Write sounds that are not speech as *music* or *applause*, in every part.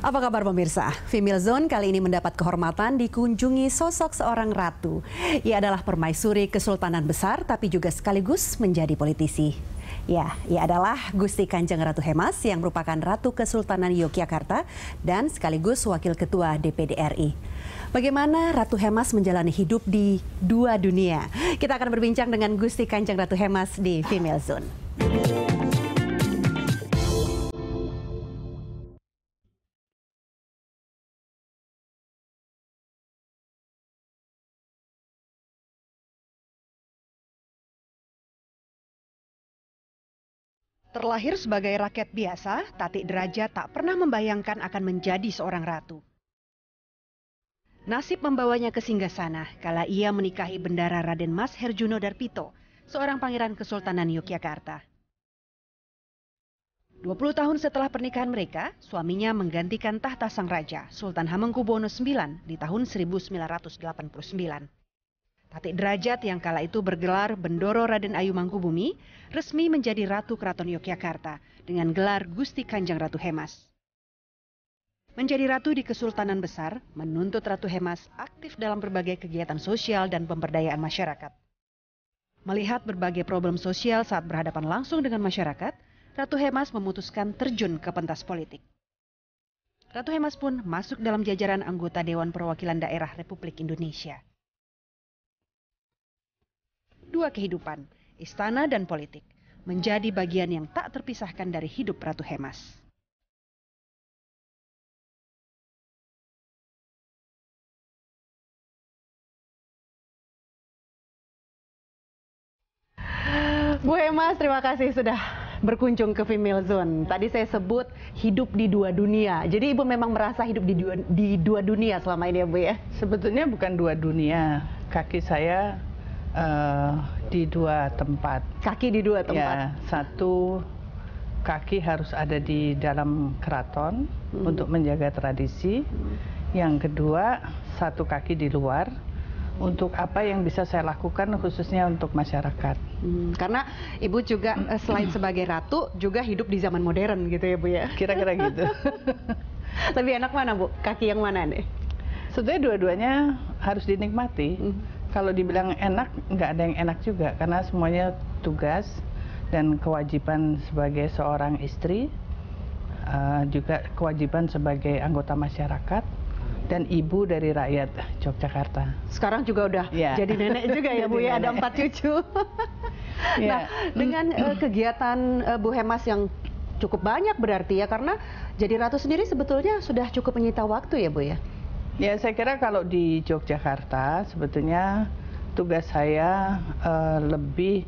Apa kabar pemirsa? Female Zone kali ini mendapat kehormatan dikunjungi sosok seorang ratu. Ia adalah permaisuri Kesultanan Besar tapi juga sekaligus menjadi politisi. Ya, ia adalah Gusti Kanjeng Ratu Hemas yang merupakan Ratu Kesultanan Yogyakarta dan sekaligus Wakil Ketua DPD RI. Bagaimana Ratu Hemas menjalani hidup di dua dunia? Kita akan berbincang dengan Gusti Kanjeng Ratu Hemas di Female Zone. Terlahir sebagai rakyat biasa, Tati Deraja tak pernah membayangkan akan menjadi seorang ratu. Nasib membawanya ke singgasana kala ia menikahi bendara Raden Mas Herjuno Darpito, seorang pangeran Kesultanan Yogyakarta. 20 tahun setelah pernikahan mereka, suaminya menggantikan tahta sang raja, Sultan Hamengkubuwono IX di tahun 1989. Tatik Derajat yang kala itu bergelar Bendoro Raden Ayu Mangkubumi resmi menjadi Ratu Keraton Yogyakarta dengan gelar Gusti Kanjeng Ratu Hemas. Menjadi ratu di Kesultanan Besar menuntut Ratu Hemas aktif dalam berbagai kegiatan sosial dan pemberdayaan masyarakat. Melihat berbagai problem sosial saat berhadapan langsung dengan masyarakat, Ratu Hemas memutuskan terjun ke pentas politik. Ratu Hemas pun masuk dalam jajaran anggota Dewan Perwakilan Daerah Republik Indonesia dua kehidupan, istana dan politik, menjadi bagian yang tak terpisahkan dari hidup Ratu Hemas. Bu Hemas, terima kasih sudah berkunjung ke Female Zone. Tadi saya sebut hidup di dua dunia. Jadi Ibu memang merasa hidup di dua, di dua dunia selama ini ya Bu ya? Sebetulnya bukan dua dunia. Kaki saya Eh, di dua tempat kaki di dua tempat Ya, satu kaki harus ada di dalam keraton hmm. untuk menjaga tradisi yang kedua satu kaki di luar untuk apa yang bisa saya lakukan khususnya untuk masyarakat. Hmm, karena ibu juga eh, selain *clears throat* sebagai ratu juga hidup di zaman modern gitu ya bu ya. Kira-kira gitu. *laughs* Lebih enak mana bu? Kaki yang mana nih? Sebenarnya dua-duanya harus dinikmati. Hmm kalau dibilang enak nggak ada yang enak juga karena semuanya tugas dan kewajiban sebagai seorang istri eh, juga kewajiban sebagai anggota masyarakat dan ibu dari rakyat Yogyakarta. Sekarang juga udah ya. jadi nenek juga ya Bu ya, *laughs* ada empat cucu. ya. *laughs* Nah, iya. dengan uh, kegiatan uh, Bu Hemas yang cukup banyak berarti ya karena jadi ratu sendiri sebetulnya sudah cukup menyita waktu ya Bu ya ya saya kira kalau di yogyakarta sebetulnya tugas saya eh, lebih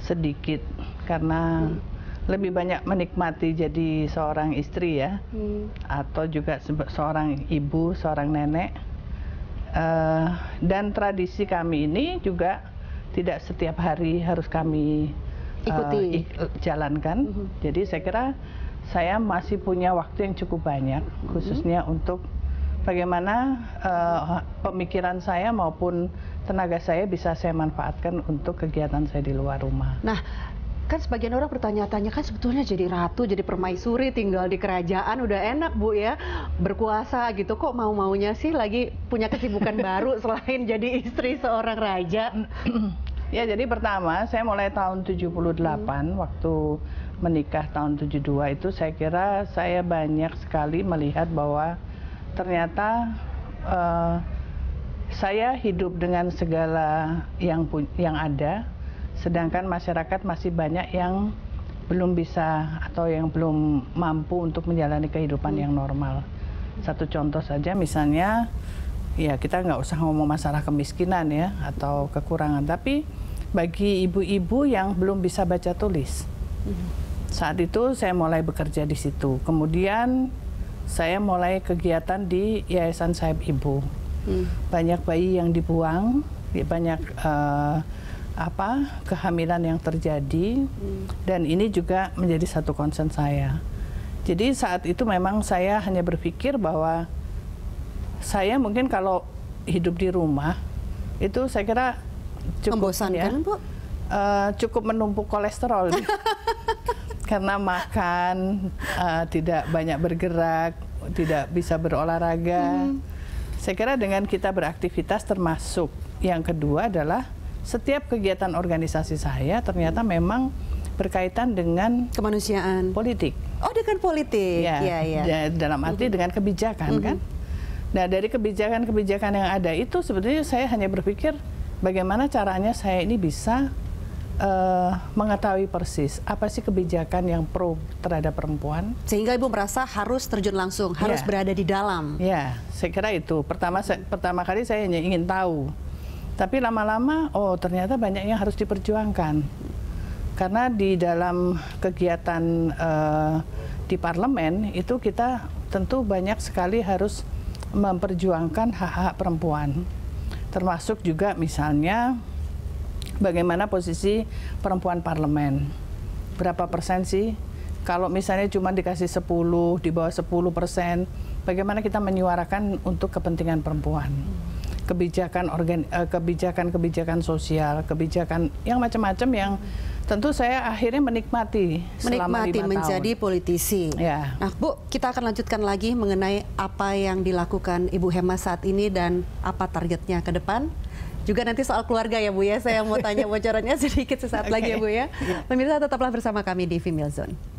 sedikit karena lebih banyak menikmati jadi seorang istri ya hmm. atau juga seorang ibu seorang nenek eh, dan tradisi kami ini juga tidak setiap hari harus kami eh, ikuti jalankan hmm. jadi saya kira saya masih punya waktu yang cukup banyak hmm. khususnya untuk bagaimana eh, pemikiran saya maupun tenaga saya bisa saya manfaatkan untuk kegiatan saya di luar rumah. Nah, kan sebagian orang bertanya-tanya kan sebetulnya jadi ratu, jadi permaisuri, tinggal di kerajaan udah enak bu ya berkuasa gitu kok mau maunya sih lagi punya kesibukan *laughs* baru selain jadi istri seorang raja. *clears throat* ya jadi pertama saya mulai tahun 78 hmm. waktu menikah tahun 72 itu saya kira saya banyak sekali melihat bahwa ternyata eh, saya hidup dengan segala yang ada sedangkan masyarakat masih banyak yang belum bisa atau yang belum mampu untuk menjalani kehidupan yang normal satu contoh saja misalnya ya kita nggak usah ngomong masalah kemiskinan ya atau kekurangan tapi bagi ibu-ibu yang belum bisa baca tulis hmm. saat itu saya mulai bekerja di situ kemudian saya mulai kegiatan di Yayasan Sahib Ibu. Hmm. Banyak bayi yang dibuang, banyak uh, apa kehamilan yang terjadi hmm. dan ini juga menjadi satu concern saya. Jadi saat itu memang saya hanya berpikir bahwa saya mungkin kalau hidup di rumah itu saya kira cukup ya, Uh, cukup menumpuk kolesterol. *laughs* karena makan uh, tidak banyak bergerak, tidak bisa berolahraga. Hmm. Saya kira dengan kita beraktivitas termasuk yang kedua adalah setiap kegiatan organisasi saya ternyata hmm. memang berkaitan dengan kemanusiaan politik. Oh, dengan politik. Ya, ya, ya. dalam arti hmm. dengan kebijakan kan? -hmm. kan. Nah, dari kebijakan-kebijakan yang ada itu sebetulnya saya hanya berpikir bagaimana caranya saya ini bisa uh, mengetahui persis apa sih kebijakan yang pro terhadap perempuan. Sehingga ibu merasa harus terjun langsung, harus yeah. berada di dalam. Ya, yeah, saya kira itu. Pertama saya, pertama kali saya hanya ingin tahu. Tapi lama-lama, oh ternyata banyak yang harus diperjuangkan. Karena di dalam kegiatan uh, di parlemen itu kita tentu banyak sekali harus memperjuangkan hak-hak perempuan. Termasuk juga misalnya bagaimana posisi perempuan parlemen. Berapa persen sih? Kalau misalnya cuma dikasih 10, di bawah 10 persen, bagaimana kita menyuarakan untuk kepentingan perempuan? Kebijakan organ, eh, kebijakan-kebijakan sosial, kebijakan yang macam-macam yang tentu saya akhirnya menikmati selama menikmati menjadi tahun. politisi. Ya. Nah, Bu, kita akan lanjutkan lagi mengenai apa yang dilakukan Ibu Hema saat ini dan apa targetnya ke depan. Juga nanti soal keluarga ya Bu ya, saya mau tanya bocorannya *laughs* sedikit sesaat okay. lagi ya Bu ya. Pemirsa tetaplah bersama kami di Female Zone.